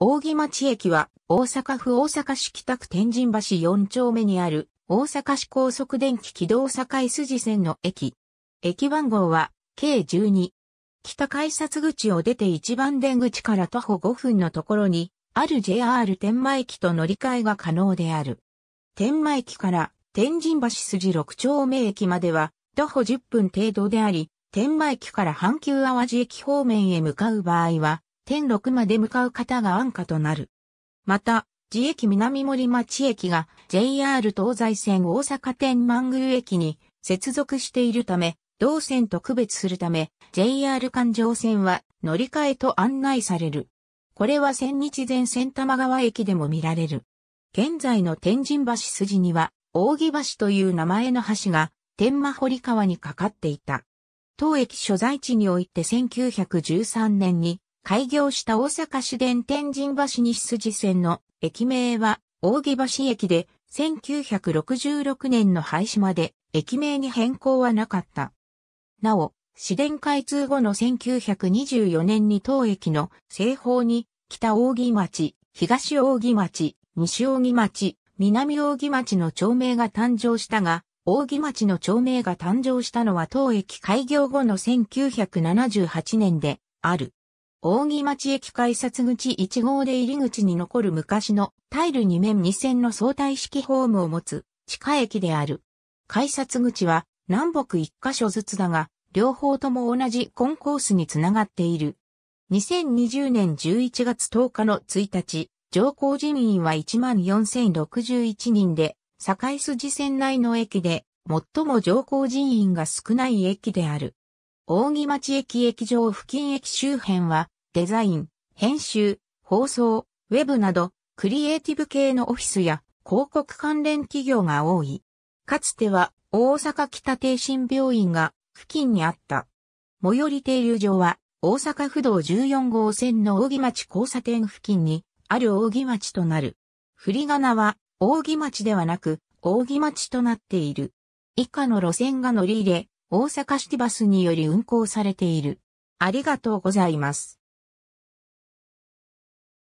大木町駅は大阪府大阪市北区天神橋4丁目にある大阪市高速電気軌道堺筋線の駅。駅番号は計12。北改札口を出て一番出口から徒歩5分のところにある JR 天満駅と乗り換えが可能である。天満駅から天神橋筋6丁目駅までは徒歩10分程度であり、天満駅から阪急淡路駅方面へ向かう場合は天禄まで向かう方が安価となる。また、自駅南森町駅が JR 東西線大阪天満宮駅に接続しているため、同線と区別するため、JR 環状線は乗り換えと案内される。これは千日前千玉川駅でも見られる。現在の天神橋筋には、扇橋という名前の橋が、天満堀川にかかっていた。当駅所在地において1913年に、開業した大阪市電天神橋西筋線の駅名は扇橋駅で1966年の廃止まで駅名に変更はなかった。なお、市電開通後の1924年に当駅の西方に北扇町、東扇町、西扇町、南扇町の町名が誕生したが、扇町の町名が誕生したのは当駅開業後の1978年である。大木町駅改札口1号で入り口に残る昔のタイル2面2線の相対式ホームを持つ地下駅である。改札口は南北1箇所ずつだが、両方とも同じコンコースにつながっている。2020年11月10日の1日、乗降人員は14,061人で、堺筋線内の駅で、最も乗降人員が少ない駅である。大木町駅駅場付近駅周辺は、デザイン、編集、放送、ウェブなど、クリエイティブ系のオフィスや広告関連企業が多い。かつては大阪北帝神病院が付近にあった。最寄り停留所は大阪府道14号線の木町交差点付近にある扇町となる。振り仮名は扇町ではなく扇町となっている。以下の路線が乗り入れ、大阪シティバスにより運行されている。ありがとうございます。